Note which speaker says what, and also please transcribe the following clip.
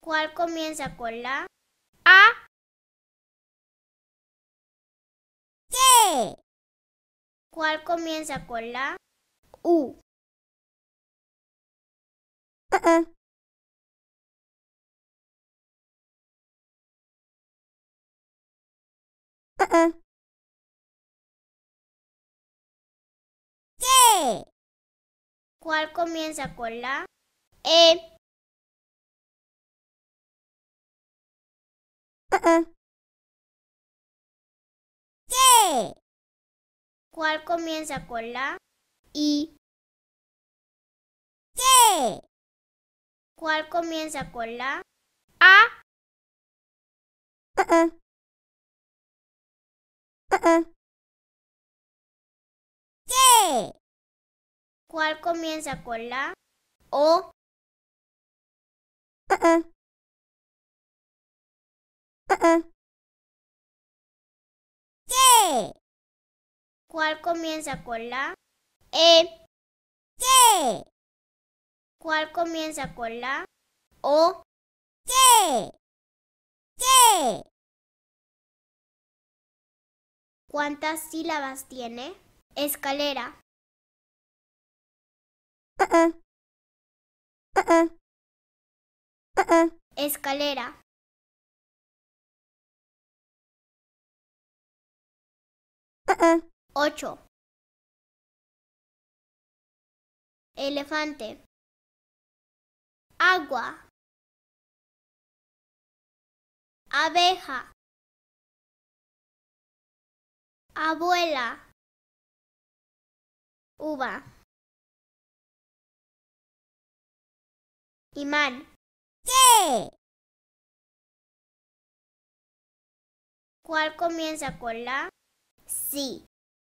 Speaker 1: ¿Cuál comienza con la A?
Speaker 2: ¿Qué?
Speaker 1: ¿Cuál comienza con la
Speaker 2: U? Uh-uh. ¿Cuál comienza con la E? Uh-uh.
Speaker 1: ¿Cuál comienza con la I? ¿Cuál comienza
Speaker 2: con la A? Uh-uh. ¿Cuál comienza con la O? Uh-uh. Uh-uh.
Speaker 1: ¿Cuál comienza con la E?
Speaker 2: ¡Qué!
Speaker 1: ¿Cuál comienza con la O?
Speaker 2: ¡Qué! ¿Cuántas sílabas tiene? Escalera. Uh-uh. Uh-uh. Uh-uh. Escalera. Ocho. Elefante. Agua. Abeja. Abuela. Uva. Imán. ¿Qué? ¿Cuál comienza con la? Sí.